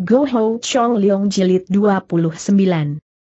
Go Ho Chong Leong Jilid 29.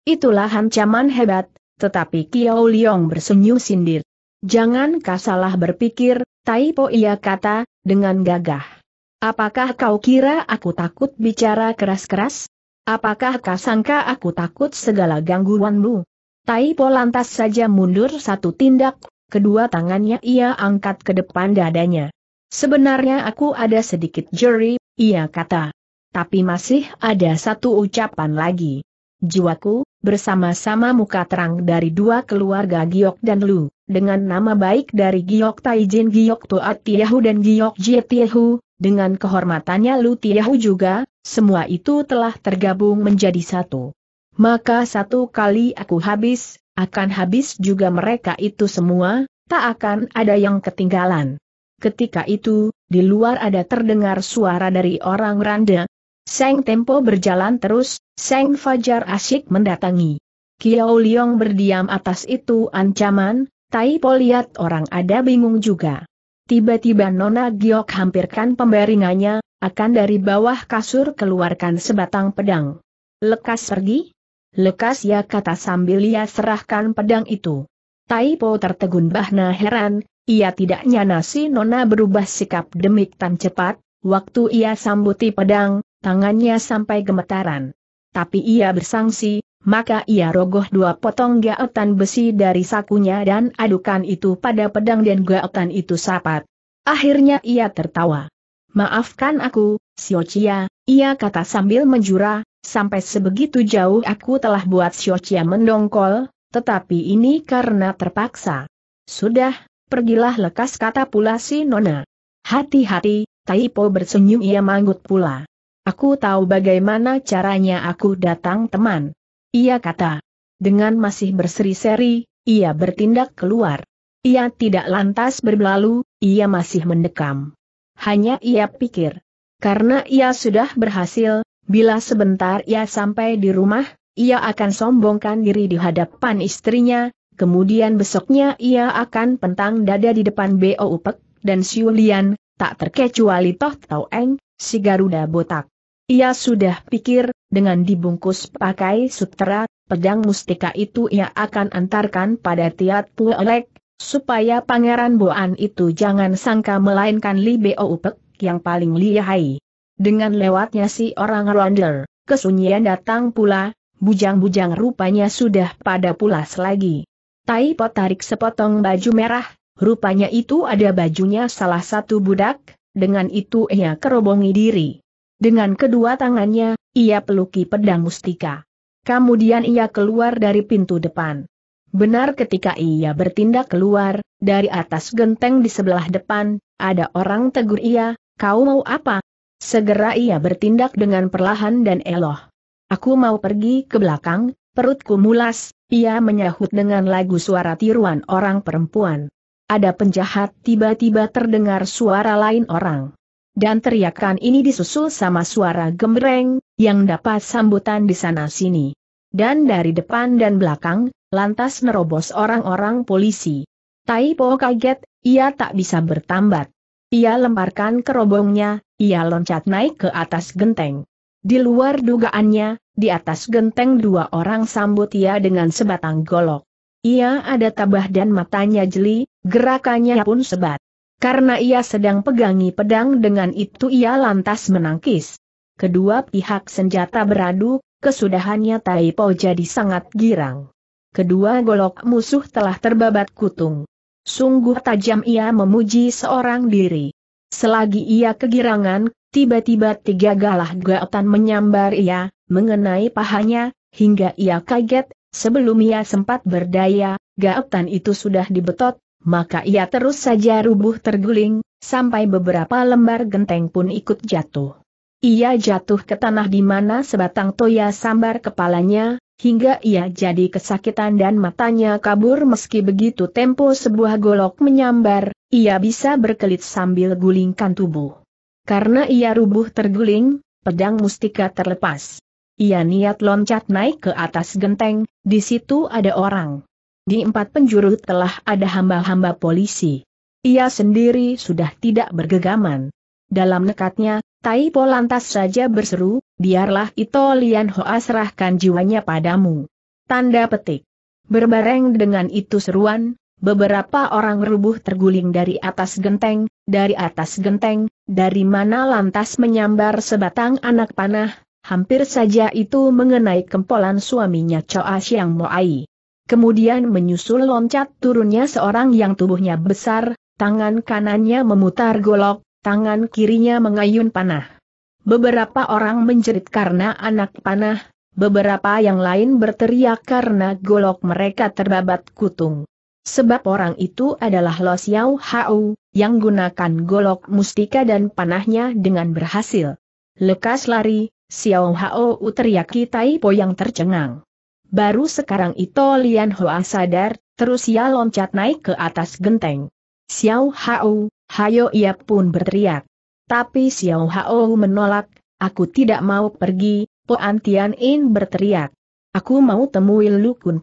Itulah ancaman hebat, tetapi Kiao Leong bersenyum sindir. Jangan kau salah berpikir, Taipo ia kata, dengan gagah. Apakah kau kira aku takut bicara keras-keras? Apakah kau sangka aku takut segala gangguanmu? Taipo lantas saja mundur satu tindak, kedua tangannya ia angkat ke depan dadanya. Sebenarnya aku ada sedikit jeri, ia kata. Tapi masih ada satu ucapan lagi. Jiwaku, bersama-sama muka terang dari dua keluarga Giok dan Lu, dengan nama baik dari Giok Taijin Giok Tuat Tiahu dan Giok Jie Tiahu, dengan kehormatannya Lu Tiahu juga, semua itu telah tergabung menjadi satu. Maka satu kali aku habis, akan habis juga mereka itu semua, tak akan ada yang ketinggalan. Ketika itu, di luar ada terdengar suara dari orang Randa, Seng Tempo berjalan terus, Seng Fajar asyik mendatangi. Kiao Liong berdiam atas itu ancaman, Tai Po lihat orang ada bingung juga. Tiba-tiba Nona Giok hampirkan pembaringannya, akan dari bawah kasur keluarkan sebatang pedang. Lekas pergi? Lekas ya kata sambil ia serahkan pedang itu. Tai Po tertegun bahna heran, ia tidak nyana si Nona berubah sikap demik tan cepat, waktu ia sambuti pedang, tangannya sampai gemetaran. Tapi ia bersangsi, maka ia rogoh dua potong gaetan besi dari sakunya dan adukan itu pada pedang dan gaetan itu sapat. Akhirnya ia tertawa. Maafkan aku, Siocia, ia kata sambil menjura, sampai sebegitu jauh aku telah buat Siocia mendongkol, tetapi ini karena terpaksa. Sudah, pergilah lekas kata pula si Nona. Hati-hati, Taipo bersenyum ia manggut pula. Aku tahu bagaimana caranya aku datang teman. Ia kata. Dengan masih berseri-seri, ia bertindak keluar. Ia tidak lantas berlalu, ia masih mendekam. Hanya ia pikir. Karena ia sudah berhasil, bila sebentar ia sampai di rumah, ia akan sombongkan diri di hadapan istrinya, kemudian besoknya ia akan pentang dada di depan B.O. Upek, dan Siulian, tak terkecuali Toh Tau Eng, si Garuda Botak. Ia sudah pikir, dengan dibungkus pakai sutera, pedang mustika itu ia akan antarkan pada Tiat Puelek, supaya Pangeran Boan itu jangan sangka melainkan Li Bo Upek yang paling lihai. Dengan lewatnya si orang Ronder, kesunyian datang pula, bujang-bujang rupanya sudah pada pulas lagi. Tai pot tarik sepotong baju merah, rupanya itu ada bajunya salah satu budak, dengan itu ia kerobongi diri. Dengan kedua tangannya, ia peluki pedang mustika. Kemudian ia keluar dari pintu depan. Benar ketika ia bertindak keluar, dari atas genteng di sebelah depan, ada orang tegur ia, kau mau apa? Segera ia bertindak dengan perlahan dan eloh. Aku mau pergi ke belakang, perutku mulas, ia menyahut dengan lagu suara tiruan orang perempuan. Ada penjahat tiba-tiba terdengar suara lain orang dan teriakan ini disusul sama suara gemereng, yang dapat sambutan di sana-sini. Dan dari depan dan belakang, lantas nerobos orang-orang polisi. Taipo kaget, ia tak bisa bertambat. Ia lemparkan kerobongnya, ia loncat naik ke atas genteng. Di luar dugaannya, di atas genteng dua orang sambut ia dengan sebatang golok. Ia ada tabah dan matanya jeli, gerakannya pun sebat. Karena ia sedang pegangi pedang dengan itu ia lantas menangkis. Kedua pihak senjata beradu, kesudahannya Taipo jadi sangat girang. Kedua golok musuh telah terbabat kutung. Sungguh tajam ia memuji seorang diri. Selagi ia kegirangan, tiba-tiba tiga galah gaotan menyambar ia, mengenai pahanya, hingga ia kaget, sebelum ia sempat berdaya, gaotan itu sudah dibetot, maka ia terus saja rubuh terguling, sampai beberapa lembar genteng pun ikut jatuh. Ia jatuh ke tanah di mana sebatang toya sambar kepalanya, hingga ia jadi kesakitan dan matanya kabur meski begitu tempo sebuah golok menyambar, ia bisa berkelit sambil gulingkan tubuh. Karena ia rubuh terguling, pedang mustika terlepas. Ia niat loncat naik ke atas genteng, di situ ada orang. Di empat penjuru telah ada hamba-hamba polisi. Ia sendiri sudah tidak bergegaman. Dalam nekatnya, Tai Po lantas saja berseru, biarlah Ito Lian Hoa serahkan jiwanya padamu. Tanda petik. Berbareng dengan itu seruan, beberapa orang rubuh terguling dari atas genteng, dari atas genteng, dari mana lantas menyambar sebatang anak panah, hampir saja itu mengenai kempolan suaminya Choa Siang Moai. Kemudian menyusul loncat turunnya seorang yang tubuhnya besar, tangan kanannya memutar golok, tangan kirinya mengayun panah. Beberapa orang menjerit karena anak panah, beberapa yang lain berteriak karena golok mereka terbabat kutung. Sebab orang itu adalah Lo Xiao Hao, yang gunakan golok mustika dan panahnya dengan berhasil. Lekas lari, Xiao Hao teriaki Po yang tercengang. Baru sekarang itu Lian Hoa sadar, terus ia loncat naik ke atas genteng. Xiao Hao, hayo ia pun berteriak. Tapi Xiao Hao menolak, aku tidak mau pergi, Po Antian In berteriak. Aku mau temui Lu Kun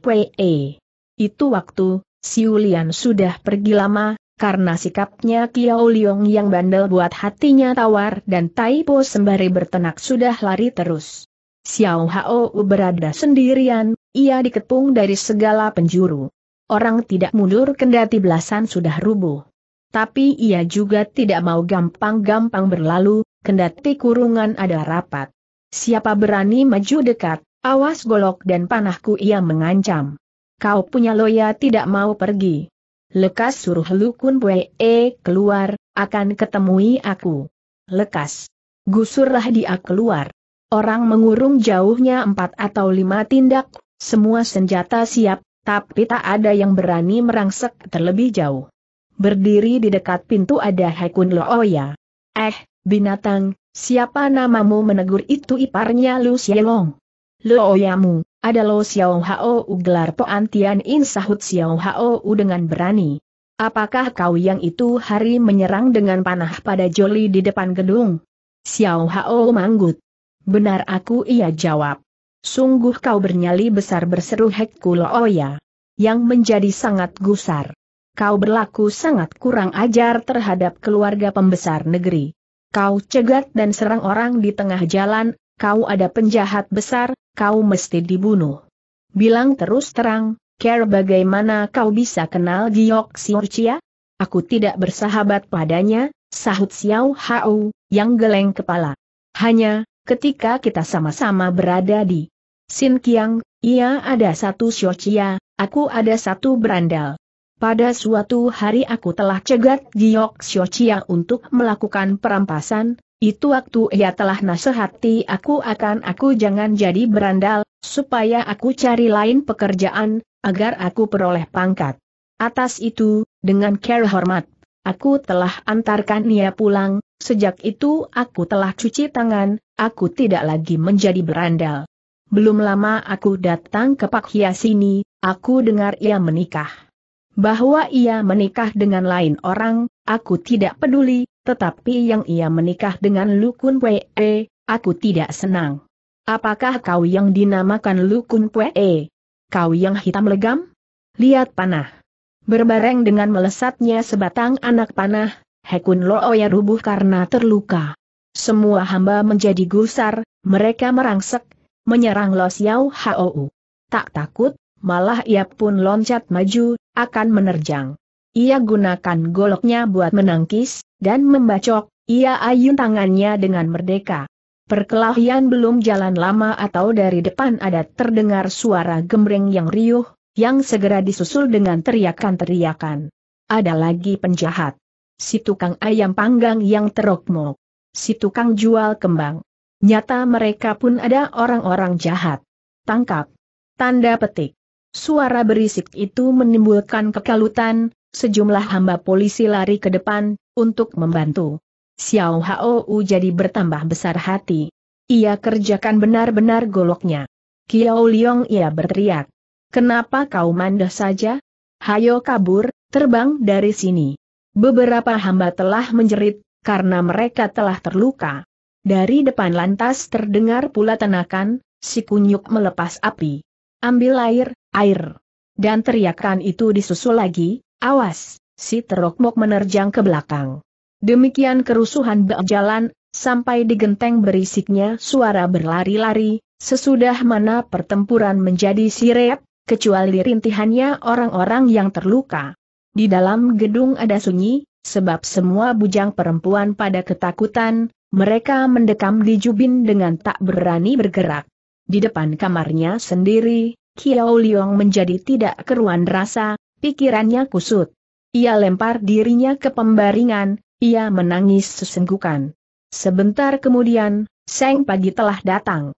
Itu waktu, Xiu Lian sudah pergi lama, karena sikapnya Kiao Liong yang bandel buat hatinya tawar dan Tai Po sembari bertenak sudah lari terus. Xiao Hao berada sendirian, ia dikepung dari segala penjuru. Orang tidak mundur kendati belasan sudah rubuh. Tapi ia juga tidak mau gampang-gampang berlalu, kendati kurungan ada rapat. Siapa berani maju dekat, awas golok dan panahku ia mengancam. Kau punya loya tidak mau pergi. Lekas suruh Lukun Pue e keluar, akan ketemui aku. Lekas. Gusurlah dia keluar orang mengurung jauhnya empat atau lima tindak, semua senjata siap, tapi tak ada yang berani merangsek terlebih jauh. Berdiri di dekat pintu ada Hekun Looya. Eh, binatang, siapa namamu menegur itu iparnya Lu Xiaolong? Looyamu, ada Lu Xiao Hao gelar Poantian In sahut Xiao Hao dengan berani. Apakah kau yang itu hari menyerang dengan panah pada Joli di depan gedung? Xiao Hao manggut. Benar aku ia jawab. Sungguh kau bernyali besar berseru Hekku oya Yang menjadi sangat gusar. Kau berlaku sangat kurang ajar terhadap keluarga pembesar negeri. Kau cegat dan serang orang di tengah jalan, kau ada penjahat besar, kau mesti dibunuh. Bilang terus terang, Care bagaimana kau bisa kenal Giok Siorcia? Aku tidak bersahabat padanya, sahut Xiao Hao, yang geleng kepala. Hanya, ketika kita sama-sama berada di Sin Kiang, ia ada satu Xiochia, aku ada satu Brandal. Pada suatu hari aku telah cegat Giok Xiochia untuk melakukan perampasan, itu waktu ia telah nasihati aku akan aku jangan jadi Brandal, supaya aku cari lain pekerjaan, agar aku peroleh pangkat. Atas itu, dengan care hormat, aku telah antarkan ia pulang, Sejak itu aku telah cuci tangan, aku tidak lagi menjadi berandal. Belum lama aku datang ke Pak Hias sini, aku dengar ia menikah. Bahwa ia menikah dengan lain orang, aku tidak peduli, tetapi yang ia menikah dengan Lukun Wee, aku tidak senang. Apakah kau yang dinamakan Lukun Wee? Kau yang hitam legam? Lihat panah. Berbareng dengan melesatnya sebatang anak panah, Hekun Looya oh rubuh karena terluka. Semua hamba menjadi gusar, mereka merangsek, menyerang Lo Xiao Hou. Tak takut, malah ia pun loncat maju, akan menerjang. Ia gunakan goloknya buat menangkis, dan membacok, ia ayun tangannya dengan merdeka. Perkelahian belum jalan lama atau dari depan ada terdengar suara gembreng yang riuh, yang segera disusul dengan teriakan-teriakan. Ada lagi penjahat si tukang ayam panggang yang terokmok, si tukang jual kembang. Nyata mereka pun ada orang-orang jahat. Tangkap. Tanda petik. Suara berisik itu menimbulkan kekalutan, sejumlah hamba polisi lari ke depan, untuk membantu. Xiao Hao jadi bertambah besar hati. Ia kerjakan benar-benar goloknya. Kiao Liong ia berteriak. Kenapa kau mandah saja? Hayo kabur, terbang dari sini. Beberapa hamba telah menjerit, karena mereka telah terluka. Dari depan lantas terdengar pula tenakan, si kunyuk melepas api. Ambil air, air. Dan teriakan itu disusul lagi, awas, si terokmok menerjang ke belakang. Demikian kerusuhan berjalan, sampai di genteng berisiknya suara berlari-lari, sesudah mana pertempuran menjadi sirep, kecuali rintihannya orang-orang yang terluka. Di dalam gedung ada sunyi, sebab semua bujang perempuan pada ketakutan, mereka mendekam di Jubin dengan tak berani bergerak. Di depan kamarnya sendiri, Kiao Liong menjadi tidak keruan rasa, pikirannya kusut. Ia lempar dirinya ke pembaringan, ia menangis sesenggukan. Sebentar kemudian, Seng pagi telah datang.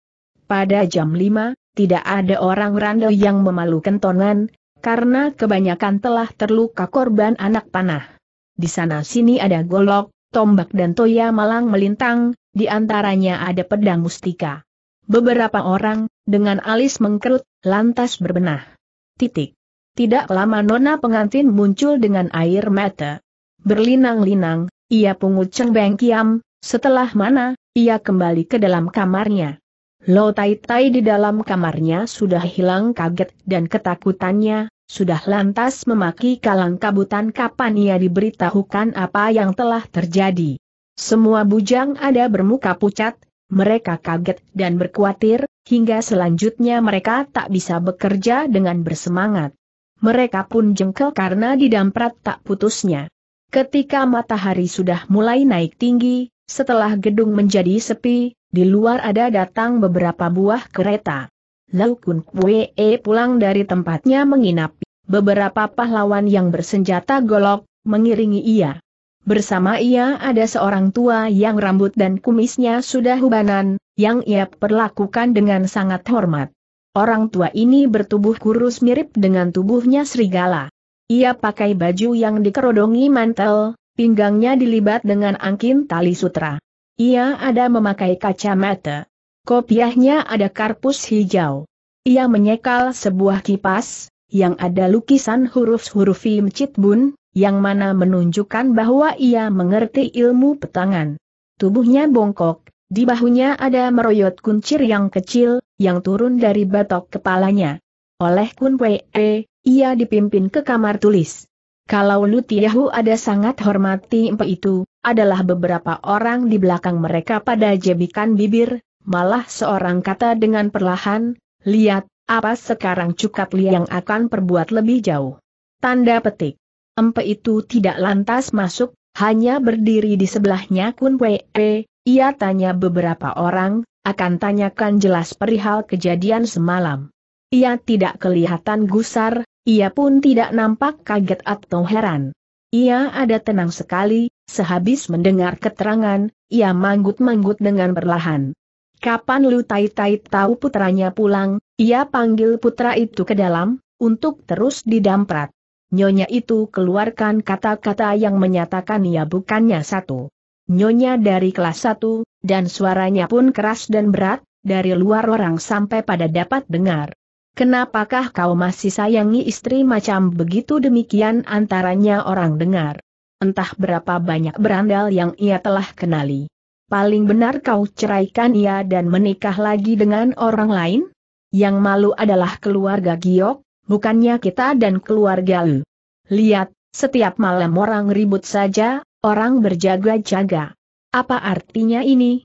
Pada jam 5, tidak ada orang rando yang memalukan tongan, karena kebanyakan telah terluka korban anak panah. Di sana sini ada golok, tombak dan toya malang melintang, di antaranya ada pedang mustika. Beberapa orang, dengan alis mengkerut, lantas berbenah. Titik. Tidak lama nona pengantin muncul dengan air mata. Berlinang-linang, ia pungut cengbeng kiam, setelah mana, ia kembali ke dalam kamarnya. Lo Tai Tai di dalam kamarnya sudah hilang kaget dan ketakutannya, sudah lantas memaki kalang kabutan kapan ia diberitahukan apa yang telah terjadi. Semua bujang ada bermuka pucat, mereka kaget dan berkuatir, hingga selanjutnya mereka tak bisa bekerja dengan bersemangat. Mereka pun jengkel karena didamprat tak putusnya. Ketika matahari sudah mulai naik tinggi, setelah gedung menjadi sepi, di luar ada datang beberapa buah kereta. Lau Kun Kwee e pulang dari tempatnya menginap. Beberapa pahlawan yang bersenjata golok, mengiringi ia. Bersama ia ada seorang tua yang rambut dan kumisnya sudah hubanan, yang ia perlakukan dengan sangat hormat. Orang tua ini bertubuh kurus mirip dengan tubuhnya serigala. Ia pakai baju yang dikerodongi mantel, pinggangnya dilibat dengan angkin tali sutra. Ia ada memakai kacamata. Kopiahnya ada karpus hijau. Ia menyekal sebuah kipas, yang ada lukisan huruf-huruf Im Bun, yang mana menunjukkan bahwa ia mengerti ilmu petangan. Tubuhnya bongkok, di bahunya ada meroyot kuncir yang kecil, yang turun dari batok kepalanya. Oleh Kun Wei, ia dipimpin ke kamar tulis. Kalau Lutiahu ada sangat hormati empe itu, adalah beberapa orang di belakang mereka pada jebikan bibir, Malah seorang kata dengan perlahan, lihat, apa sekarang cukat liang akan perbuat lebih jauh. Tanda petik. Empe itu tidak lantas masuk, hanya berdiri di sebelahnya Kun Wei, ia tanya beberapa orang, akan tanyakan jelas perihal kejadian semalam. Ia tidak kelihatan gusar, ia pun tidak nampak kaget atau heran. Ia ada tenang sekali, sehabis mendengar keterangan, ia manggut-manggut dengan perlahan. Kapan Lu Tai Tai tahu putranya pulang, ia panggil putra itu ke dalam, untuk terus didamprat. Nyonya itu keluarkan kata-kata yang menyatakan ia bukannya satu. Nyonya dari kelas satu, dan suaranya pun keras dan berat, dari luar orang sampai pada dapat dengar. Kenapakah kau masih sayangi istri macam begitu demikian antaranya orang dengar? Entah berapa banyak berandal yang ia telah kenali paling benar kau ceraikan ia dan menikah lagi dengan orang lain? Yang malu adalah keluarga Giok, bukannya kita dan keluarga Lu. Lihat, setiap malam orang ribut saja, orang berjaga-jaga. Apa artinya ini?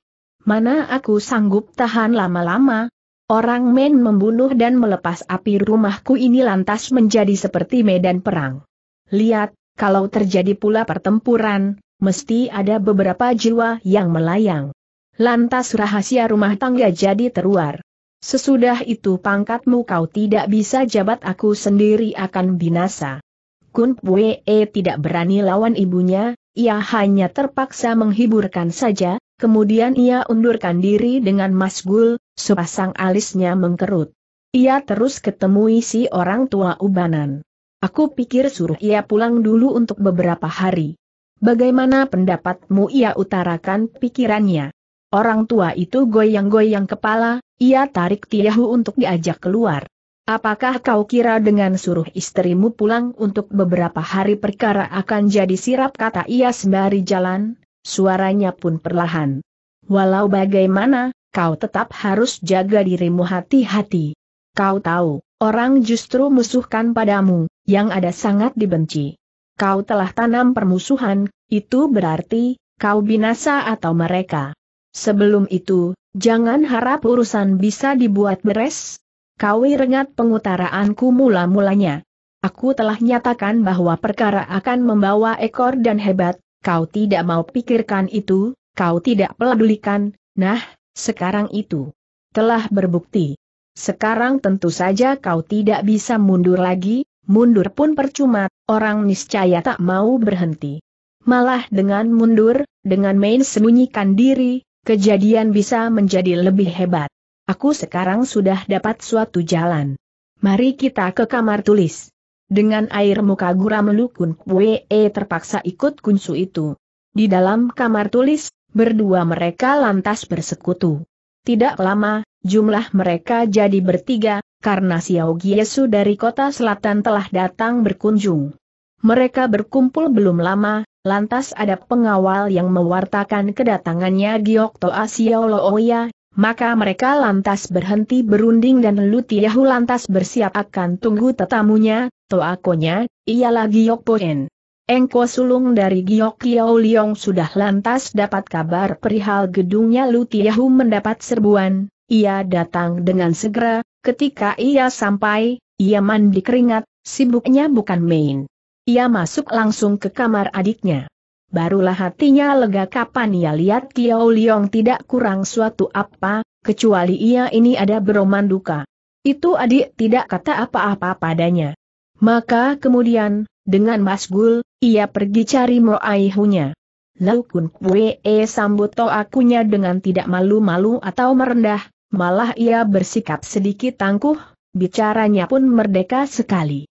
Mana aku sanggup tahan lama-lama? Orang men membunuh dan melepas api rumahku ini lantas menjadi seperti medan perang. Lihat, kalau terjadi pula pertempuran, mesti ada beberapa jiwa yang melayang. Lantas rahasia rumah tangga jadi teruar. Sesudah itu pangkatmu kau tidak bisa jabat aku sendiri akan binasa. Kun Pue tidak berani lawan ibunya, ia hanya terpaksa menghiburkan saja, kemudian ia undurkan diri dengan masgul, sepasang alisnya mengkerut. Ia terus ketemui si orang tua ubanan. Aku pikir suruh ia pulang dulu untuk beberapa hari. Bagaimana pendapatmu ia utarakan pikirannya? Orang tua itu goyang-goyang kepala, ia tarik Tiahu untuk diajak keluar. Apakah kau kira dengan suruh istrimu pulang untuk beberapa hari perkara akan jadi sirap kata ia sembari jalan? Suaranya pun perlahan. Walau bagaimana, kau tetap harus jaga dirimu hati-hati. Kau tahu, orang justru musuhkan padamu, yang ada sangat dibenci kau telah tanam permusuhan, itu berarti, kau binasa atau mereka. Sebelum itu, jangan harap urusan bisa dibuat beres. Kau rengat pengutaraanku mula-mulanya. Aku telah nyatakan bahwa perkara akan membawa ekor dan hebat, kau tidak mau pikirkan itu, kau tidak pedulikan, nah, sekarang itu telah berbukti. Sekarang tentu saja kau tidak bisa mundur lagi, mundur pun percuma, orang niscaya tak mau berhenti. Malah dengan mundur, dengan main sembunyikan diri, kejadian bisa menjadi lebih hebat. Aku sekarang sudah dapat suatu jalan. Mari kita ke kamar tulis. Dengan air muka guram Lukun kwee e terpaksa ikut kunsu itu. Di dalam kamar tulis, berdua mereka lantas bersekutu. Tidak lama, Jumlah mereka jadi bertiga, karena Xiao Giesu dari kota selatan telah datang berkunjung. Mereka berkumpul belum lama, lantas ada pengawal yang mewartakan kedatangannya Giok Toa Xiao Looya, maka mereka lantas berhenti berunding dan Lutiahu lantas bersiap akan tunggu tetamunya, Toakonya, ialah Giok Poen. Engko sulung dari Giok Kiao Liong sudah lantas dapat kabar perihal gedungnya Lutiahu mendapat serbuan, ia datang dengan segera, ketika ia sampai, ia mandi keringat, sibuknya bukan main. Ia masuk langsung ke kamar adiknya. Barulah hatinya lega kapan ia lihat Kiao Liong tidak kurang suatu apa, kecuali ia ini ada beroman duka. Itu adik tidak kata apa-apa padanya. Maka kemudian, dengan Mas Gul, ia pergi cari Moaihunya. Kun Kue eh sambut akunya dengan tidak malu-malu atau merendah, malah ia bersikap sedikit tangguh, bicaranya pun merdeka sekali.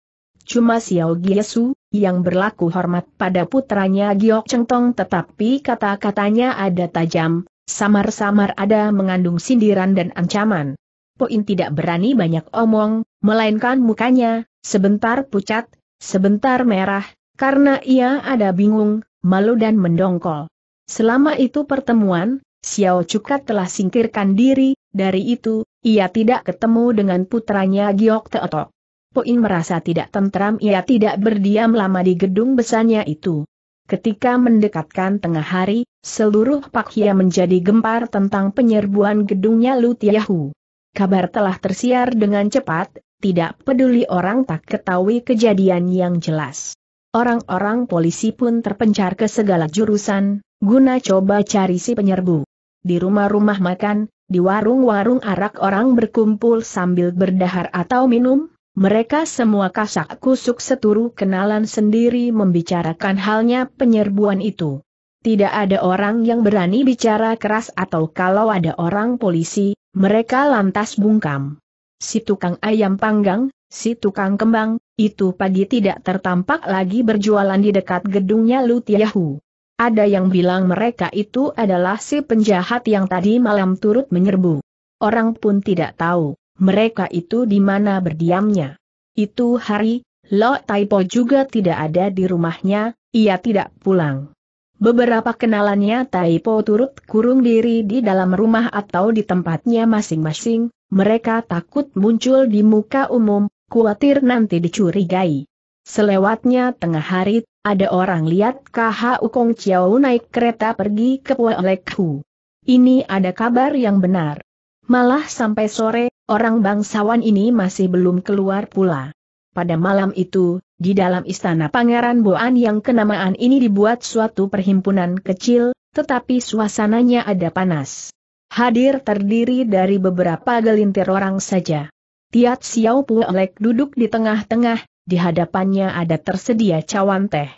Cuma Xiao Giesu, yang berlaku hormat pada putranya Giok Chengtong tetapi kata-katanya ada tajam, samar-samar ada mengandung sindiran dan ancaman. Poin tidak berani banyak omong, melainkan mukanya, sebentar pucat, sebentar merah, karena ia ada bingung, malu dan mendongkol. Selama itu pertemuan, Xiao Cukat telah singkirkan diri, dari itu, ia tidak ketemu dengan putranya Giok Teotok. Poin merasa tidak tentram ia tidak berdiam lama di gedung besarnya itu. Ketika mendekatkan tengah hari, seluruh Pakhia menjadi gempar tentang penyerbuan gedungnya Lutiahu. Kabar telah tersiar dengan cepat, tidak peduli orang tak ketahui kejadian yang jelas. Orang-orang polisi pun terpencar ke segala jurusan, guna coba cari si penyerbu. Di rumah-rumah makan, di warung-warung arak orang berkumpul sambil berdahar atau minum, mereka semua kasak kusuk seturu kenalan sendiri membicarakan halnya penyerbuan itu. Tidak ada orang yang berani bicara keras atau kalau ada orang polisi, mereka lantas bungkam. Si tukang ayam panggang, si tukang kembang, itu pagi tidak tertampak lagi berjualan di dekat gedungnya Lutiahu. Ada yang bilang mereka itu adalah si penjahat yang tadi malam turut menyerbu. Orang pun tidak tahu, mereka itu di mana berdiamnya. Itu hari, Lo Taipo juga tidak ada di rumahnya, ia tidak pulang. Beberapa kenalannya Taipo turut kurung diri di dalam rumah atau di tempatnya masing-masing, mereka takut muncul di muka umum, khawatir nanti dicurigai. Selewatnya tengah hari, ada orang lihat Kha Ukong Chiao naik kereta pergi ke Hu. Ini ada kabar yang benar. Malah sampai sore, orang bangsawan ini masih belum keluar pula. Pada malam itu, di dalam istana Pangeran Boan yang kenamaan ini dibuat suatu perhimpunan kecil, tetapi suasananya ada panas. Hadir terdiri dari beberapa gelintir orang saja. Tiat Xiao Lek duduk di tengah-tengah, di hadapannya ada tersedia cawan teh.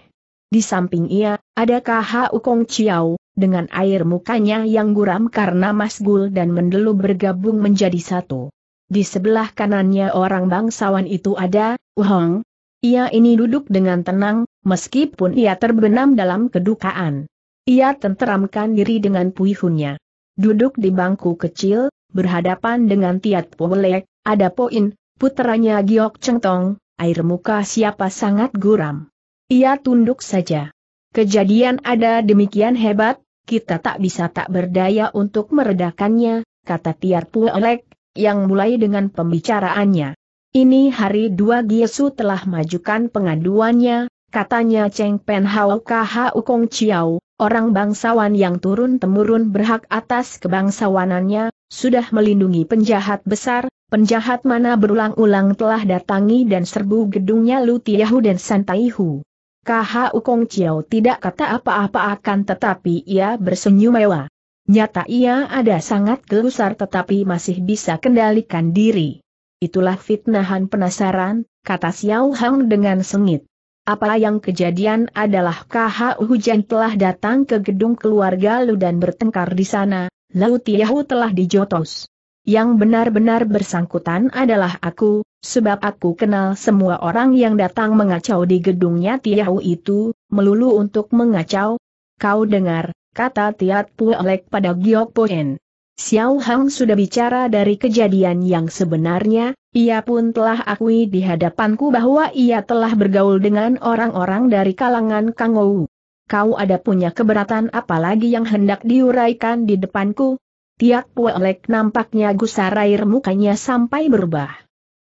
Di samping ia, ada KH Ukong Chiao, dengan air mukanya yang guram karena masgul dan mendelu bergabung menjadi satu. Di sebelah kanannya orang bangsawan itu ada, Uhong. Ia ini duduk dengan tenang, meskipun ia terbenam dalam kedukaan. Ia tenteramkan diri dengan puihunnya. Duduk di bangku kecil, berhadapan dengan Tiat Powelek, ada Poin, putranya Giok Cheng Tong air muka siapa sangat guram. Ia tunduk saja. Kejadian ada demikian hebat, kita tak bisa tak berdaya untuk meredakannya, kata Tiar Puelek, yang mulai dengan pembicaraannya. Ini hari dua Giesu telah majukan pengaduannya, katanya Cheng Pen Hao Kahu Kong Chiao, orang bangsawan yang turun-temurun berhak atas kebangsawanannya, sudah melindungi penjahat besar, Penjahat mana berulang-ulang telah datangi dan serbu gedungnya Lutiahu dan Santaihu. KHU Ukong Chiao tidak kata apa-apa akan tetapi ia bersenyum mewah. Nyata ia ada sangat gelusar tetapi masih bisa kendalikan diri. Itulah fitnahan penasaran, kata Xiao Hang dengan sengit. Apa yang kejadian adalah KHU Hujan telah datang ke gedung keluarga Lu dan bertengkar di sana, Lu Tiahu telah dijotos. Yang benar-benar bersangkutan adalah aku, sebab aku kenal semua orang yang datang mengacau di gedungnya Tiahu itu, melulu untuk mengacau. Kau dengar, kata Tiat Puelek pada Giok Poen. Xiao Hang sudah bicara dari kejadian yang sebenarnya, ia pun telah akui di hadapanku bahwa ia telah bergaul dengan orang-orang dari kalangan Kang Kau ada punya keberatan apalagi yang hendak diuraikan di depanku? Tiat Puelek nampaknya gusar air mukanya sampai berubah.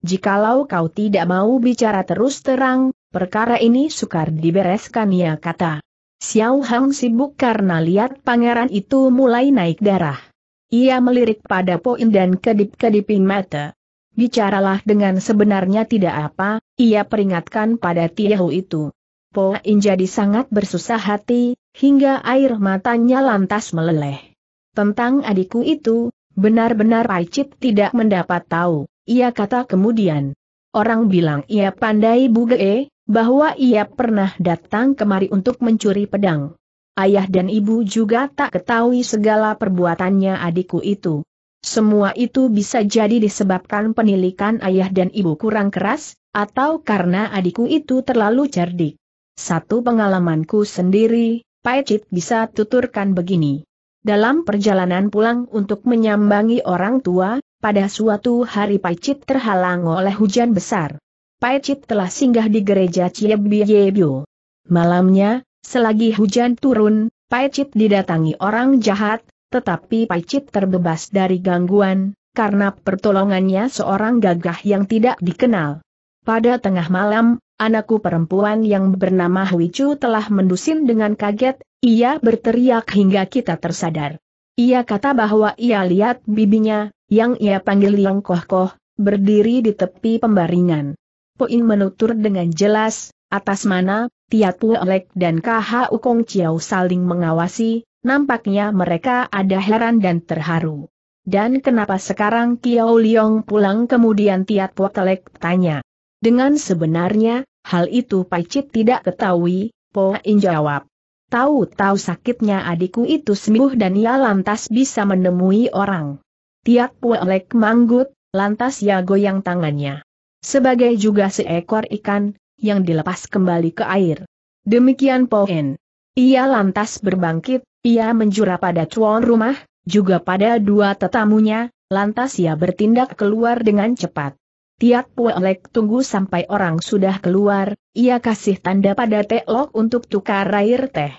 Jikalau kau tidak mau bicara terus terang, perkara ini sukar dibereskan ya kata. Xiao Hang sibuk karena lihat pangeran itu mulai naik darah. Ia melirik pada Poin dan kedip-kedipin mata. Bicaralah dengan sebenarnya tidak apa, ia peringatkan pada Tiahu itu. Poin jadi sangat bersusah hati, hingga air matanya lantas meleleh. Tentang adikku itu, benar-benar Paicit tidak mendapat tahu, ia kata kemudian. Orang bilang ia pandai buge, bahwa ia pernah datang kemari untuk mencuri pedang. Ayah dan ibu juga tak ketahui segala perbuatannya adikku itu. Semua itu bisa jadi disebabkan penilikan ayah dan ibu kurang keras, atau karena adikku itu terlalu cerdik. Satu pengalamanku sendiri, Chit bisa tuturkan begini. Dalam perjalanan pulang untuk menyambangi orang tua, pada suatu hari Paicit terhalang oleh hujan besar. Paicit telah singgah di gereja Ciebiebio. Malamnya, selagi hujan turun, Paicit didatangi orang jahat, tetapi Paicit terbebas dari gangguan, karena pertolongannya seorang gagah yang tidak dikenal. Pada tengah malam, anakku perempuan yang bernama Huichu telah mendusin dengan kaget, ia berteriak hingga kita tersadar. Ia kata bahwa ia lihat bibinya, yang ia panggil Liang Koh Koh, berdiri di tepi pembaringan. Poin menutur dengan jelas, atas mana, Tiatu Lek dan KH Ukong Chiao saling mengawasi, nampaknya mereka ada heran dan terharu. Dan kenapa sekarang Kiao Liong pulang kemudian Tiat Lek tanya. Dengan sebenarnya, hal itu Pacit tidak ketahui, Po In jawab. Tahu-tahu sakitnya adikku itu sembuh dan ia lantas bisa menemui orang. Tiak Puelek manggut, lantas ia goyang tangannya. Sebagai juga seekor ikan, yang dilepas kembali ke air. Demikian Poen. Ia lantas berbangkit, ia menjura pada cuan rumah, juga pada dua tetamunya, lantas ia bertindak keluar dengan cepat. Tiat Puelek tunggu sampai orang sudah keluar, ia kasih tanda pada Teok untuk tukar air teh.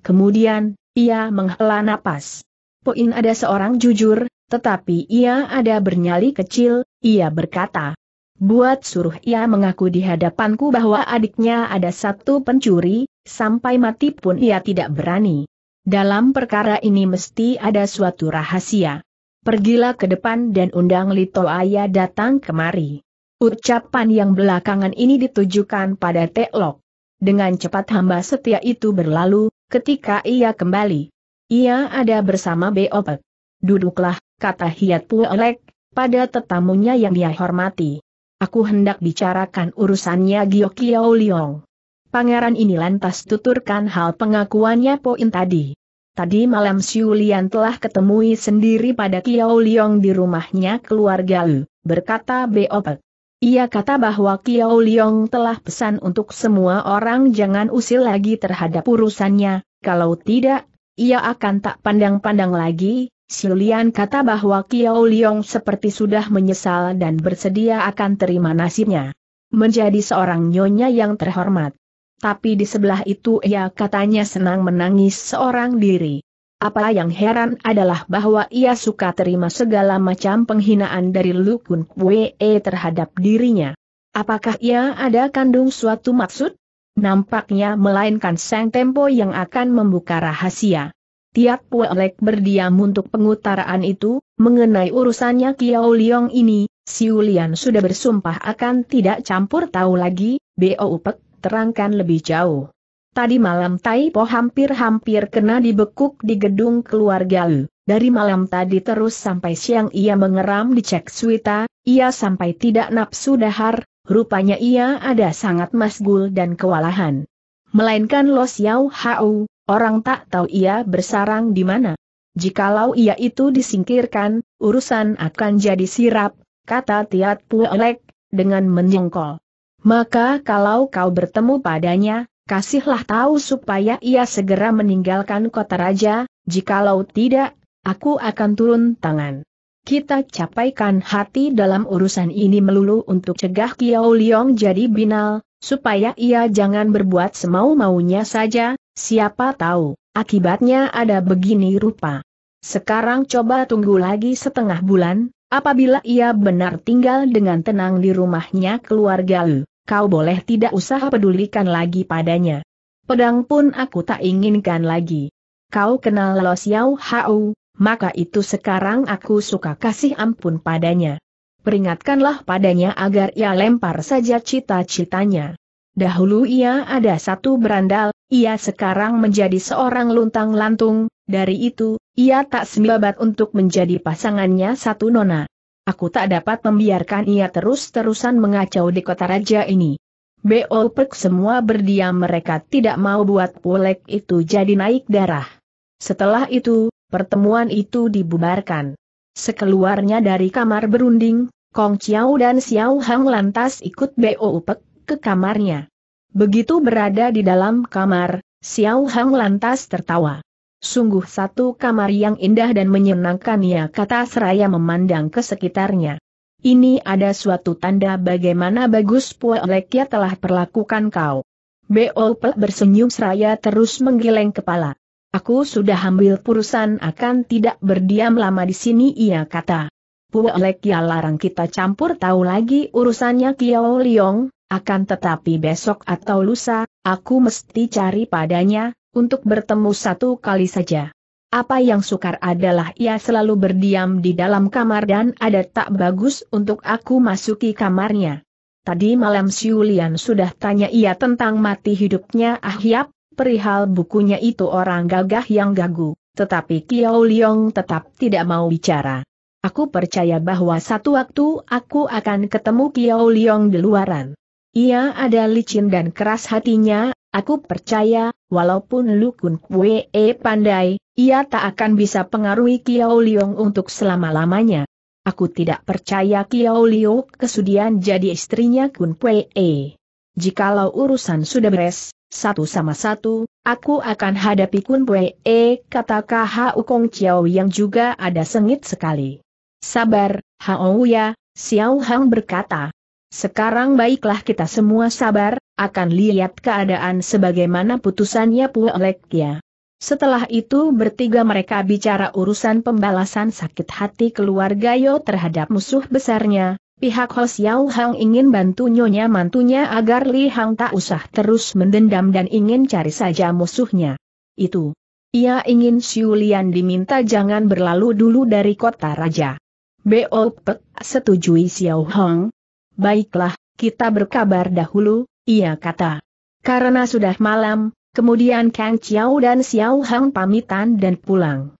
Kemudian, ia menghela napas. Poin ada seorang jujur, tetapi ia ada bernyali kecil, ia berkata. Buat suruh ia mengaku di hadapanku bahwa adiknya ada satu pencuri, sampai mati pun ia tidak berani. Dalam perkara ini mesti ada suatu rahasia pergilah ke depan dan undang Lito Aya datang kemari. Ucapan yang belakangan ini ditujukan pada Teklok. Dengan cepat hamba setia itu berlalu, ketika ia kembali. Ia ada bersama Beopek. Duduklah, kata Hiat Puelek, pada tetamunya yang dia hormati. Aku hendak bicarakan urusannya Gyo Liong. Pangeran ini lantas tuturkan hal pengakuannya poin tadi. Tadi malam Xiu telah ketemui sendiri pada Kiao Liong di rumahnya keluarga Lu, berkata Beope. Ia kata bahwa Kiao Liong telah pesan untuk semua orang jangan usil lagi terhadap urusannya, kalau tidak, ia akan tak pandang-pandang lagi. Xiu kata bahwa Kiao Liong seperti sudah menyesal dan bersedia akan terima nasibnya. Menjadi seorang nyonya yang terhormat, tapi di sebelah itu ia katanya senang menangis seorang diri. Apa yang heran adalah bahwa ia suka terima segala macam penghinaan dari Lukun Wee terhadap dirinya. Apakah ia ada kandung suatu maksud? Nampaknya melainkan sang tempo yang akan membuka rahasia. Tiap Puelek berdiam untuk pengutaraan itu, mengenai urusannya Kiao Liong ini, Siulian sudah bersumpah akan tidak campur tahu lagi, Bo Pek, terangkan lebih jauh. Tadi malam Tai Po hampir-hampir kena dibekuk di gedung keluarga Lu. Dari malam tadi terus sampai siang ia mengeram di Cek Suita, ia sampai tidak nafsu dahar, rupanya ia ada sangat masgul dan kewalahan. Melainkan Lo Xiao Hau, orang tak tahu ia bersarang di mana. Jikalau ia itu disingkirkan, urusan akan jadi sirap, kata Tiat Puelek, dengan menyengkol. Maka kalau kau bertemu padanya, kasihlah tahu supaya ia segera meninggalkan kota raja, jikalau tidak, aku akan turun tangan. Kita capaikan hati dalam urusan ini melulu untuk cegah Kiao Liong jadi binal, supaya ia jangan berbuat semau-maunya saja, siapa tahu, akibatnya ada begini rupa. Sekarang coba tunggu lagi setengah bulan, apabila ia benar tinggal dengan tenang di rumahnya keluarga Lu kau boleh tidak usah pedulikan lagi padanya. Pedang pun aku tak inginkan lagi. Kau kenal Lo Xiao Hao, maka itu sekarang aku suka kasih ampun padanya. Peringatkanlah padanya agar ia lempar saja cita-citanya. Dahulu ia ada satu berandal, ia sekarang menjadi seorang luntang-lantung, dari itu, ia tak sembabat untuk menjadi pasangannya satu nona. Aku tak dapat membiarkan ia terus-terusan mengacau di kota raja ini. Beolpek semua berdiam mereka tidak mau buat polek itu jadi naik darah. Setelah itu, pertemuan itu dibubarkan. Sekeluarnya dari kamar berunding, Kong Chiao dan Xiao Hang lantas ikut Beolpek ke kamarnya. Begitu berada di dalam kamar, Xiao Hang lantas tertawa. Sungguh satu kamar yang indah dan menyenangkan ya kata seraya memandang ke sekitarnya. Ini ada suatu tanda bagaimana bagus Puelekia telah perlakukan kau. Beolpel bersenyum seraya terus menggeleng kepala. Aku sudah ambil purusan akan tidak berdiam lama di sini ia kata. Puelekia larang kita campur tahu lagi urusannya Kiao Liong, akan tetapi besok atau lusa, aku mesti cari padanya, untuk bertemu satu kali saja. Apa yang sukar adalah ia selalu berdiam di dalam kamar dan ada tak bagus untuk aku masuki kamarnya. Tadi malam Siulian sudah tanya ia tentang mati hidupnya Ahyap, perihal bukunya itu orang gagah yang gagu, tetapi Kiao Liong tetap tidak mau bicara. Aku percaya bahwa satu waktu aku akan ketemu Kiao Liong di luaran. Ia ada licin dan keras hatinya, aku percaya, walaupun Lu Kun Kwe pandai, ia tak akan bisa pengaruhi Kiao Liong untuk selama-lamanya. Aku tidak percaya Kiao Liong kesudian jadi istrinya Kun Pue. Jikalau urusan sudah beres, satu sama satu, aku akan hadapi Kun Pue, kata Hau Kong Chiao yang juga ada sengit sekali. Sabar, Hao ya, Xiao Hang berkata, sekarang baiklah kita semua sabar, akan lihat keadaan sebagaimana putusannya Puelek ya. Setelah itu bertiga mereka bicara urusan pembalasan sakit hati keluarga Yo terhadap musuh besarnya, Pihak Ho Xiao Hang ingin bantu nyonya mantunya agar Li Hang tak usah terus mendendam dan ingin cari saja musuhnya. Itu. Ia ingin Xiu Lian diminta jangan berlalu dulu dari kota raja. Bo Pek setujui Xiao Hang, Baiklah, kita berkabar dahulu, ia kata. Karena sudah malam, kemudian Kang Chiao dan Xiao Hang pamitan dan pulang.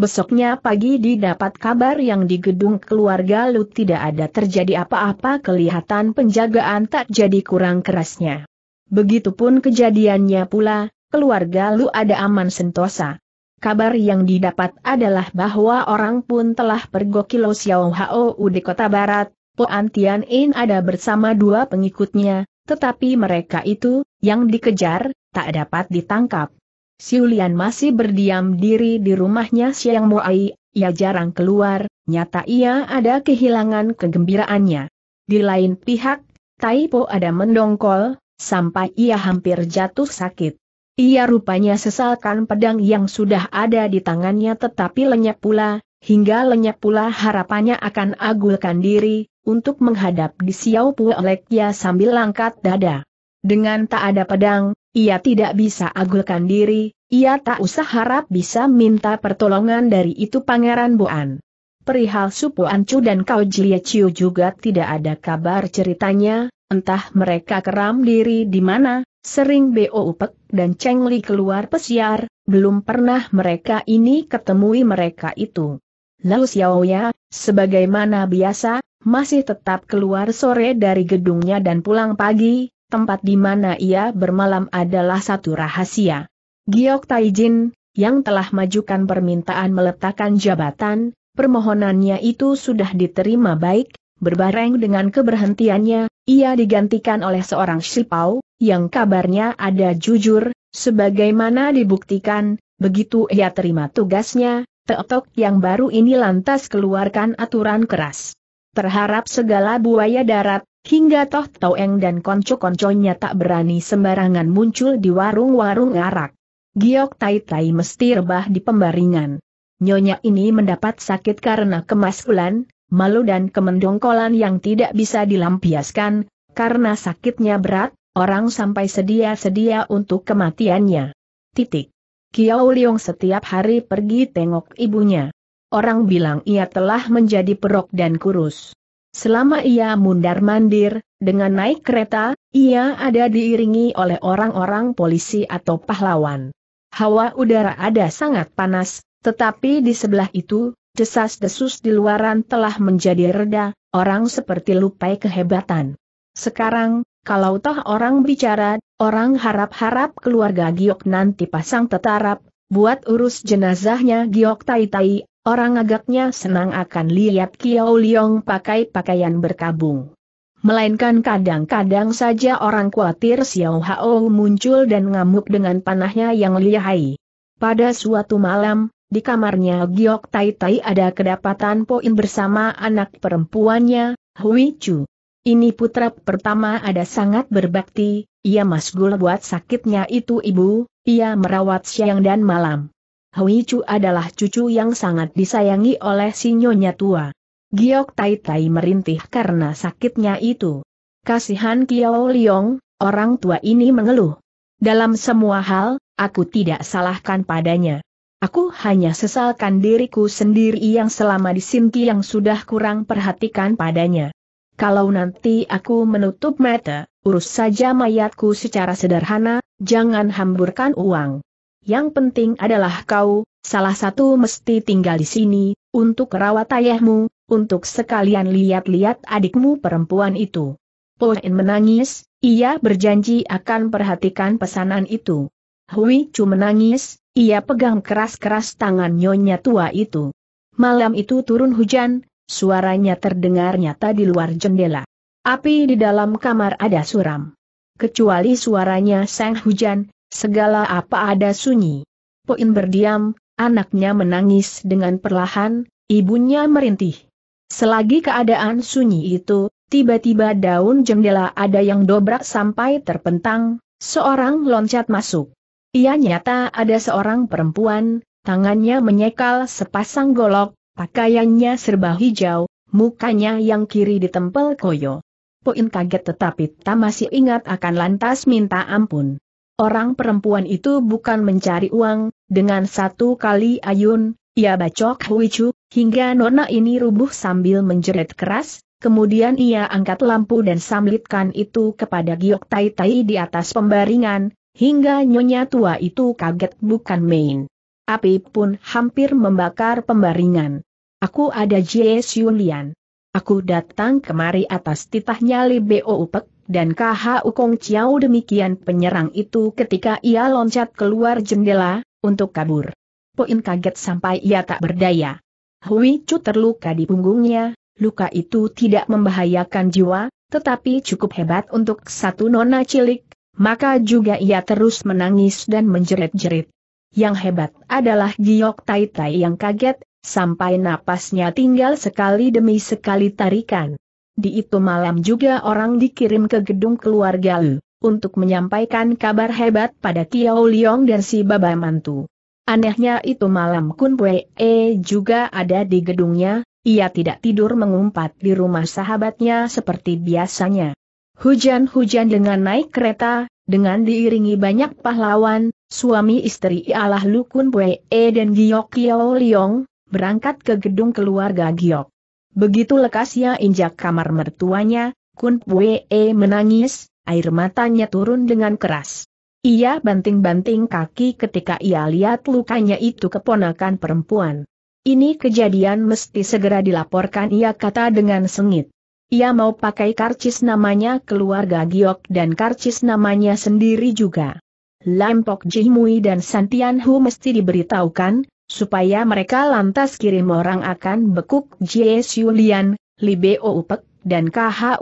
Besoknya pagi didapat kabar yang di gedung keluarga Lu tidak ada terjadi apa-apa kelihatan penjagaan tak jadi kurang kerasnya. Begitupun kejadiannya pula, keluarga Lu ada aman sentosa. Kabar yang didapat adalah bahwa orang pun telah pergokilo Xiao Hao di kota barat, Poan Tian In ada bersama dua pengikutnya, tetapi mereka itu, yang dikejar, tak dapat ditangkap. Siulian masih berdiam diri di rumahnya Siang Muai, ia jarang keluar, nyata ia ada kehilangan kegembiraannya. Di lain pihak, Taipo ada mendongkol, sampai ia hampir jatuh sakit. Ia rupanya sesalkan pedang yang sudah ada di tangannya tetapi lenyap pula, hingga lenyap pula harapannya akan agulkan diri, untuk menghadap di Xiao Pue Olekya sambil langkat dada. Dengan tak ada pedang, ia tidak bisa agulkan diri, ia tak usah harap bisa minta pertolongan dari itu Pangeran Boan. Perihal Supu Ancu dan Kau Jia Chiu juga tidak ada kabar ceritanya, entah mereka keram diri di mana, sering Bo Upek dan Cheng Li keluar pesiar, belum pernah mereka ini ketemui mereka itu. Lalu Xiaoya, sebagaimana biasa, masih tetap keluar sore dari gedungnya dan pulang pagi, tempat di mana ia bermalam adalah satu rahasia. Giok Taijin, yang telah majukan permintaan meletakkan jabatan, permohonannya itu sudah diterima baik, berbareng dengan keberhentiannya, ia digantikan oleh seorang Shipau, yang kabarnya ada jujur, sebagaimana dibuktikan, begitu ia terima tugasnya, Teotok yang baru ini lantas keluarkan aturan keras. Terharap segala buaya darat, hingga Toh Toeng dan konco-konconya tak berani sembarangan muncul di warung-warung arak. Giok Tai Tai mesti rebah di pembaringan. Nyonya ini mendapat sakit karena kemaskulan, malu dan kemendongkolan yang tidak bisa dilampiaskan, karena sakitnya berat, orang sampai sedia-sedia untuk kematiannya. Titik. Kiao Liong setiap hari pergi tengok ibunya. Orang bilang ia telah menjadi perok dan kurus. Selama ia mundar-mandir, dengan naik kereta, ia ada diiringi oleh orang-orang polisi atau pahlawan. Hawa udara ada sangat panas, tetapi di sebelah itu, desas-desus di luaran telah menjadi reda, orang seperti lupai kehebatan. Sekarang, kalau toh orang bicara, orang harap-harap keluarga Giok nanti pasang tetarap, buat urus jenazahnya Giok Tai Tai, Orang agaknya senang akan lihat Kiao Liong pakai pakaian berkabung. Melainkan kadang-kadang saja orang khawatir Xiao Hao muncul dan ngamuk dengan panahnya yang lihai. Pada suatu malam, di kamarnya Giok Tai Tai ada kedapatan Poin bersama anak perempuannya, Hui Chu. Ini putra pertama ada sangat berbakti, ia masgul buat sakitnya itu ibu, ia merawat siang dan malam. Hui Chu adalah cucu yang sangat disayangi oleh si nyonya tua. Giok Tai Tai merintih karena sakitnya itu. Kasihan Kiao Liong, orang tua ini mengeluh. Dalam semua hal, aku tidak salahkan padanya. Aku hanya sesalkan diriku sendiri yang selama di yang sudah kurang perhatikan padanya. Kalau nanti aku menutup mata, urus saja mayatku secara sederhana, jangan hamburkan uang. Yang penting adalah kau, salah satu mesti tinggal di sini, untuk rawat ayahmu, untuk sekalian lihat-lihat adikmu perempuan itu. Poin menangis, ia berjanji akan perhatikan pesanan itu. Hui Chu menangis, ia pegang keras-keras tangan nyonya tua itu. Malam itu turun hujan, suaranya terdengar nyata di luar jendela. Api di dalam kamar ada suram. Kecuali suaranya sang hujan, Segala apa ada sunyi. Poin berdiam, anaknya menangis dengan perlahan, ibunya merintih. Selagi keadaan sunyi itu, tiba-tiba daun jendela ada yang dobrak sampai terpentang, seorang loncat masuk. Ia nyata ada seorang perempuan, tangannya menyekal sepasang golok, pakaiannya serba hijau, mukanya yang kiri ditempel koyo. Poin kaget tetapi tak masih ingat akan lantas minta ampun. Orang perempuan itu bukan mencari uang, dengan satu kali ayun, ia bacok Huichu, hingga nona ini rubuh sambil menjerit keras, kemudian ia angkat lampu dan samlitkan itu kepada Giok Tai Tai di atas pembaringan, hingga nyonya tua itu kaget bukan main. Api pun hampir membakar pembaringan. Aku ada Jie lian. Aku datang kemari atas titahnya Li Bo Upek, dan KHU Kong Chiao demikian penyerang itu ketika ia loncat keluar jendela, untuk kabur. Poin kaget sampai ia tak berdaya. Hui Chu terluka di punggungnya, luka itu tidak membahayakan jiwa, tetapi cukup hebat untuk satu nona cilik, maka juga ia terus menangis dan menjerit-jerit. Yang hebat adalah Giok Tai Tai yang kaget, sampai napasnya tinggal sekali demi sekali tarikan. Di itu malam juga orang dikirim ke gedung keluarga Lu, untuk menyampaikan kabar hebat pada Tiao Liong dan si Baba Mantu. Anehnya itu malam Kun Pue e juga ada di gedungnya, ia tidak tidur mengumpat di rumah sahabatnya seperti biasanya. Hujan-hujan dengan naik kereta, dengan diiringi banyak pahlawan, suami istri ialah Kun Pue e dan Giok Kio Liong, berangkat ke gedung keluarga Giok. Begitu lekas ia injak kamar mertuanya, Kun Pue e menangis, air matanya turun dengan keras. Ia banting-banting kaki ketika ia lihat lukanya itu keponakan perempuan. Ini kejadian mesti segera dilaporkan ia kata dengan sengit. Ia mau pakai karcis namanya keluarga Giok dan karcis namanya sendiri juga. Lampok Jimui dan Santianhu mesti diberitahukan, supaya mereka lantas kirim orang akan bekuk Jie Lian, Li Beo Upek, dan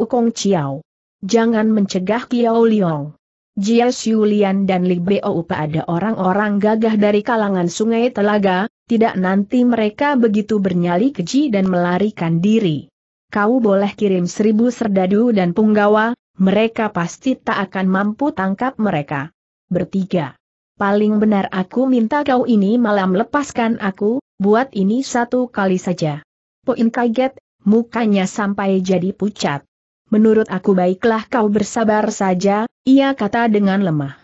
U Kong Chiao. Jangan mencegah Kiao Liong. Jia Lian dan Li Beo Upa ada orang-orang gagah dari kalangan sungai Telaga, tidak nanti mereka begitu bernyali keji dan melarikan diri. Kau boleh kirim seribu serdadu dan punggawa, mereka pasti tak akan mampu tangkap mereka. Bertiga paling benar aku minta kau ini malam lepaskan aku, buat ini satu kali saja. Poin kaget, mukanya sampai jadi pucat. Menurut aku baiklah kau bersabar saja, ia kata dengan lemah.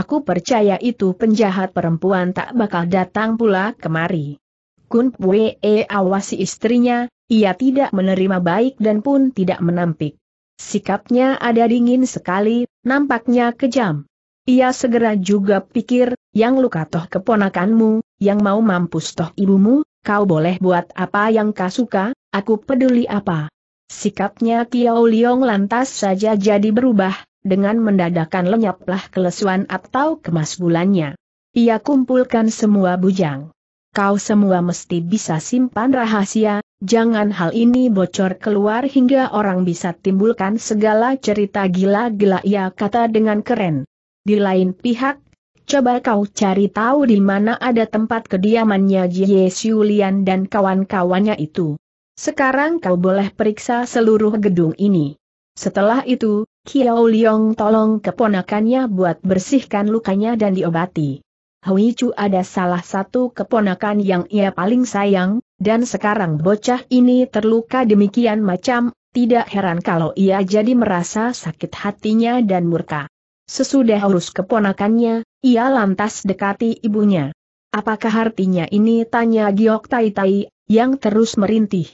Aku percaya itu penjahat perempuan tak bakal datang pula kemari. Kun Pue awasi istrinya, ia tidak menerima baik dan pun tidak menampik. Sikapnya ada dingin sekali, nampaknya kejam. Ia segera juga pikir, yang luka toh keponakanmu, yang mau mampus toh ibumu, kau boleh buat apa yang kau suka, aku peduli apa. Sikapnya Kiao Liong lantas saja jadi berubah, dengan mendadakan lenyaplah kelesuan atau kemas bulannya. Ia kumpulkan semua bujang. Kau semua mesti bisa simpan rahasia, jangan hal ini bocor keluar hingga orang bisa timbulkan segala cerita gila-gila ia kata dengan keren. Di lain pihak, coba kau cari tahu di mana ada tempat kediamannya Jie Xiulian dan kawan-kawannya itu. Sekarang kau boleh periksa seluruh gedung ini. Setelah itu, Kiao Liong tolong keponakannya buat bersihkan lukanya dan diobati. Hui Chu ada salah satu keponakan yang ia paling sayang, dan sekarang bocah ini terluka demikian macam, tidak heran kalau ia jadi merasa sakit hatinya dan murka. Sesudah urus keponakannya, ia lantas dekati ibunya. Apakah artinya ini tanya Giok Tai Tai, yang terus merintih.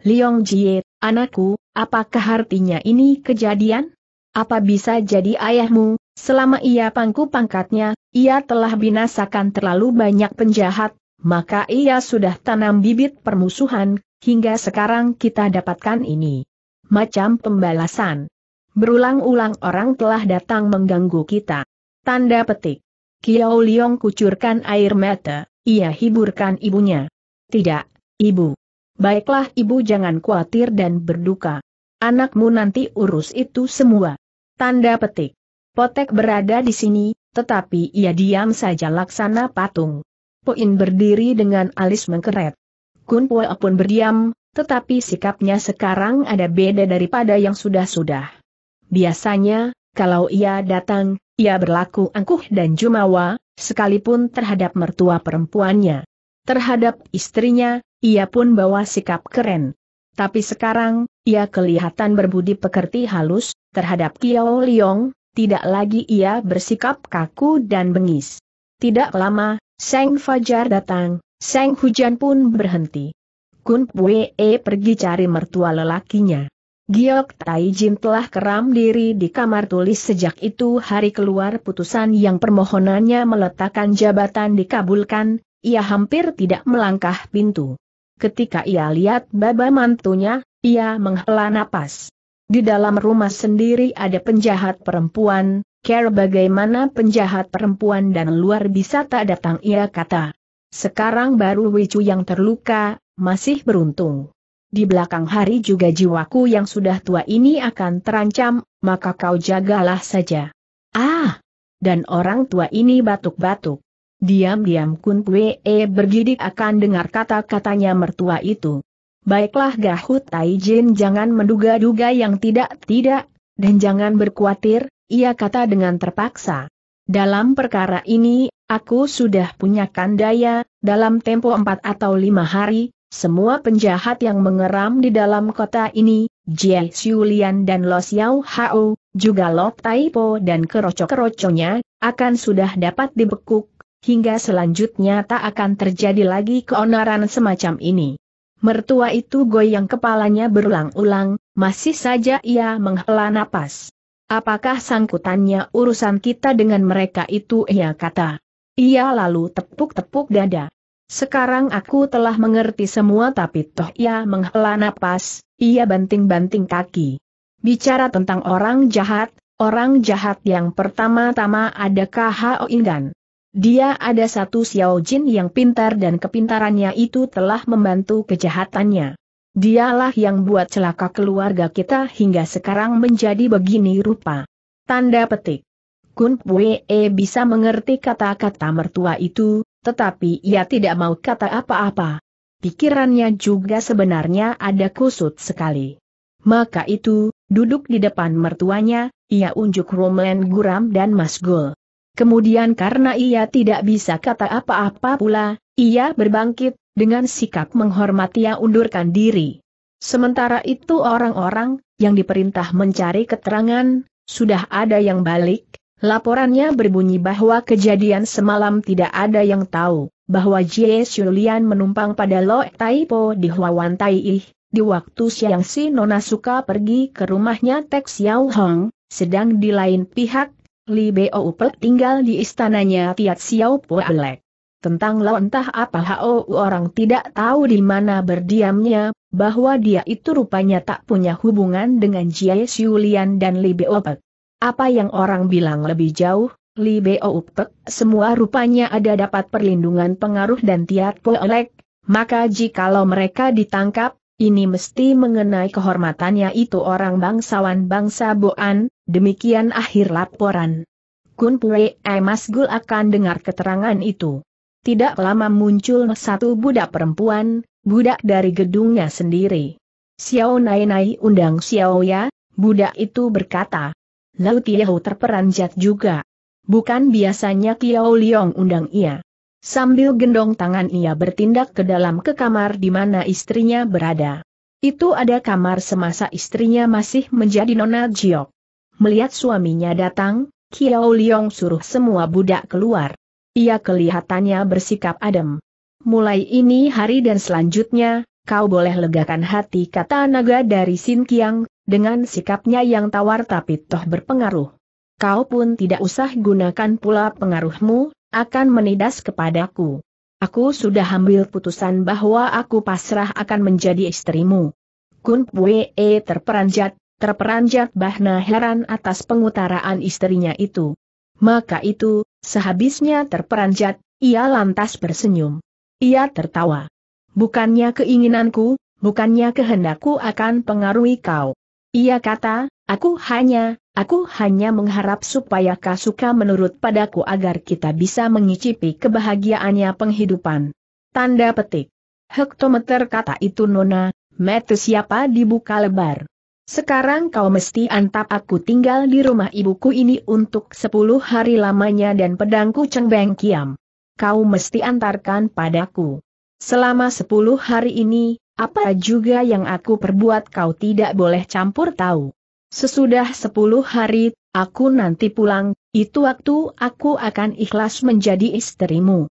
Liong Jie, anakku, apakah artinya ini kejadian? Apa bisa jadi ayahmu, selama ia pangku pangkatnya, ia telah binasakan terlalu banyak penjahat, maka ia sudah tanam bibit permusuhan, hingga sekarang kita dapatkan ini. Macam pembalasan. Berulang-ulang orang telah datang mengganggu kita. Tanda petik. Kiao Liong kucurkan air mata, ia hiburkan ibunya. Tidak, ibu. Baiklah ibu jangan khawatir dan berduka. Anakmu nanti urus itu semua. Tanda petik. Potek berada di sini, tetapi ia diam saja laksana patung. Poin berdiri dengan alis mengkeret. Kun Pua pun berdiam, tetapi sikapnya sekarang ada beda daripada yang sudah-sudah. Biasanya, kalau ia datang, ia berlaku angkuh dan jumawa, sekalipun terhadap mertua perempuannya. Terhadap istrinya, ia pun bawa sikap keren. Tapi sekarang, ia kelihatan berbudi pekerti halus, terhadap Kiao Liong, tidak lagi ia bersikap kaku dan bengis. Tidak lama, Seng Fajar datang, Seng Hujan pun berhenti. Kun Pue pergi cari mertua lelakinya. Giok Tai Jin telah keram diri di kamar tulis sejak itu hari keluar putusan yang permohonannya meletakkan jabatan dikabulkan, ia hampir tidak melangkah pintu. Ketika ia lihat baba mantunya, ia menghela napas. Di dalam rumah sendiri ada penjahat perempuan, care bagaimana penjahat perempuan dan luar bisa tak datang ia kata. Sekarang baru Wicu yang terluka, masih beruntung di belakang hari juga jiwaku yang sudah tua ini akan terancam, maka kau jagalah saja. Ah! Dan orang tua ini batuk-batuk. Diam-diam Kun Kwe e bergidik akan dengar kata-katanya mertua itu. Baiklah Gahu Jin jangan menduga-duga yang tidak-tidak, dan jangan berkuatir, ia kata dengan terpaksa. Dalam perkara ini, aku sudah punya kandaya, dalam tempo empat atau lima hari, semua penjahat yang mengeram di dalam kota ini, Jie Xiulian dan Lo Xiao Hao, juga Lo Taipo dan kerocok keroconya akan sudah dapat dibekuk, hingga selanjutnya tak akan terjadi lagi keonaran semacam ini. Mertua itu goyang kepalanya berulang-ulang, masih saja ia menghela napas. Apakah sangkutannya urusan kita dengan mereka itu ia kata. Ia lalu tepuk-tepuk dada. Sekarang aku telah mengerti semua tapi toh ia menghela napas, ia banting-banting kaki. Bicara tentang orang jahat, orang jahat yang pertama-tama ada K.H.O. Ingan? Dia ada satu Xiao Jin yang pintar dan kepintarannya itu telah membantu kejahatannya. Dialah yang buat celaka keluarga kita hingga sekarang menjadi begini rupa. Tanda petik. Kun Pue bisa mengerti kata-kata mertua itu, tetapi ia tidak mau kata apa-apa. Pikirannya juga sebenarnya ada kusut sekali. Maka itu, duduk di depan mertuanya, ia unjuk Roman Guram dan Mas gol. Kemudian karena ia tidak bisa kata apa-apa pula, ia berbangkit, dengan sikap menghormati ia undurkan diri. Sementara itu orang-orang, yang diperintah mencari keterangan, sudah ada yang balik, Laporannya berbunyi bahwa kejadian semalam tidak ada yang tahu, bahwa Jie Xulian menumpang pada Lo Taipo di Huawan Tai Ih, di waktu siang si Nona Suka pergi ke rumahnya Tek Xiao Hong, sedang di lain pihak, Li Beo Upe tinggal di istananya Tiat Xiao Po Alek. Tentang Lo entah apa Hao orang tidak tahu di mana berdiamnya, bahwa dia itu rupanya tak punya hubungan dengan Jie Xulian dan Li Beo Upe. Apa yang orang bilang lebih jauh, Li Beo Upek, semua rupanya ada dapat perlindungan pengaruh dan tiat poelek, maka jikalau mereka ditangkap, ini mesti mengenai kehormatannya itu orang bangsawan bangsa Boan, demikian akhir laporan. Kun Pue Emas eh, Gul akan dengar keterangan itu. Tidak lama muncul satu budak perempuan, budak dari gedungnya sendiri. Xiao Nai Nai undang Xiao Ya, budak itu berkata, Lau Tiehou terperanjat juga. Bukan biasanya Kiao Liong undang ia. Sambil gendong tangan ia bertindak ke dalam ke kamar di mana istrinya berada. Itu ada kamar semasa istrinya masih menjadi nona Jiok. Melihat suaminya datang, Kiao Liong suruh semua budak keluar. Ia kelihatannya bersikap adem. Mulai ini hari dan selanjutnya, kau boleh legakan hati kata naga dari Sin Kiang, dengan sikapnya yang tawar tapi toh berpengaruh. Kau pun tidak usah gunakan pula pengaruhmu, akan menidas kepadaku. Aku sudah ambil putusan bahwa aku pasrah akan menjadi istrimu. Kun Pue e terperanjat, terperanjat bahna heran atas pengutaraan istrinya itu. Maka itu, sehabisnya terperanjat, ia lantas bersenyum. Ia tertawa. Bukannya keinginanku, bukannya kehendakku akan pengaruhi kau. Ia kata, aku hanya, aku hanya mengharap supaya suka menurut padaku agar kita bisa mengicipi kebahagiaannya penghidupan. Tanda petik. Hektometer kata itu Nona, metu siapa dibuka lebar. Sekarang kau mesti antap aku tinggal di rumah ibuku ini untuk sepuluh hari lamanya dan pedangku cengbeng kiam. Kau mesti antarkan padaku. Selama sepuluh hari ini, apa juga yang aku perbuat kau tidak boleh campur tahu. Sesudah sepuluh hari, aku nanti pulang, itu waktu aku akan ikhlas menjadi istrimu.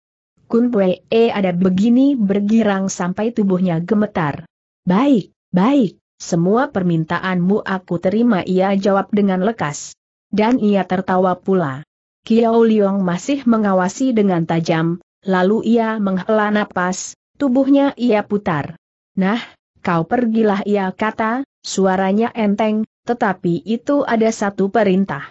Kun Pue eh, ada begini bergirang sampai tubuhnya gemetar. Baik, baik, semua permintaanmu aku terima ia jawab dengan lekas. Dan ia tertawa pula. Kiao Liong masih mengawasi dengan tajam, lalu ia menghela napas, tubuhnya ia putar. Nah, kau pergilah ia kata, suaranya enteng, tetapi itu ada satu perintah.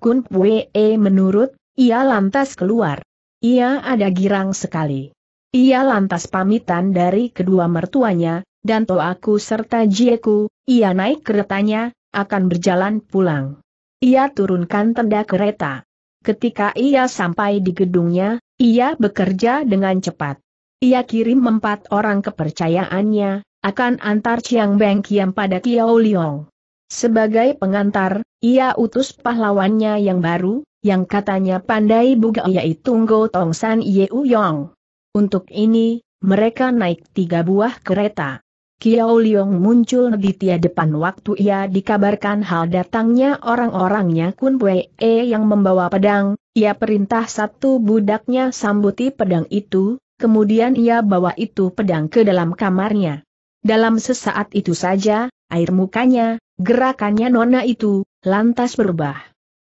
Kun Pue e menurut, ia lantas keluar. Ia ada girang sekali. Ia lantas pamitan dari kedua mertuanya, dan Toaku serta Jieku, ia naik keretanya, akan berjalan pulang. Ia turunkan tenda kereta. Ketika ia sampai di gedungnya, ia bekerja dengan cepat. Ia kirim empat orang kepercayaannya, akan antar Chiang Beng Kiam pada Kiao Liong. Sebagai pengantar, ia utus pahlawannya yang baru, yang katanya pandai buga yaitu Ngo Tong San Yeu Yong. Untuk ini, mereka naik tiga buah kereta. Kiao Liong muncul di tiap depan waktu ia dikabarkan hal datangnya orang-orangnya Kun Wei e yang membawa pedang, ia perintah satu budaknya sambuti pedang itu, kemudian ia bawa itu pedang ke dalam kamarnya. Dalam sesaat itu saja, air mukanya, gerakannya nona itu, lantas berubah.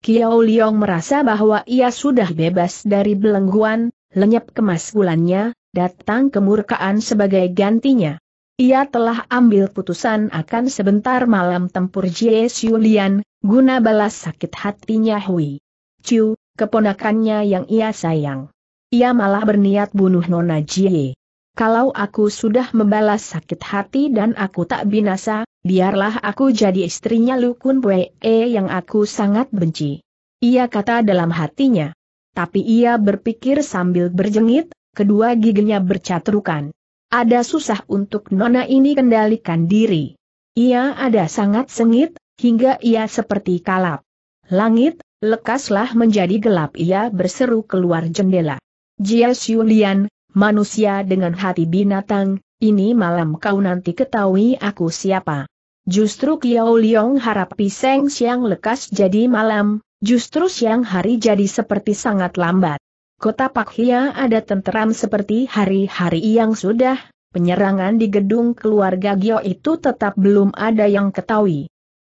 Kiao Liong merasa bahwa ia sudah bebas dari belengguan, lenyap kemaskulannya, datang kemurkaan sebagai gantinya. Ia telah ambil putusan akan sebentar malam tempur Jie Lian, guna balas sakit hatinya Hui. Chu, keponakannya yang ia sayang. Ia malah berniat bunuh Nona Jie. Kalau aku sudah membalas sakit hati dan aku tak binasa, biarlah aku jadi istrinya Lukun Pue e yang aku sangat benci. Ia kata dalam hatinya. Tapi ia berpikir sambil berjengit, kedua giginya bercatrukan. Ada susah untuk Nona ini kendalikan diri. Ia ada sangat sengit, hingga ia seperti kalap. Langit, lekaslah menjadi gelap ia berseru keluar jendela. Xiu Xiulian, manusia dengan hati binatang, ini malam kau nanti ketahui aku siapa. Justru Kiao Liong harap piseng siang lekas jadi malam, justru siang hari jadi seperti sangat lambat. Kota Pak Hia ada tenteram seperti hari-hari yang sudah, penyerangan di gedung keluarga Gio itu tetap belum ada yang ketahui.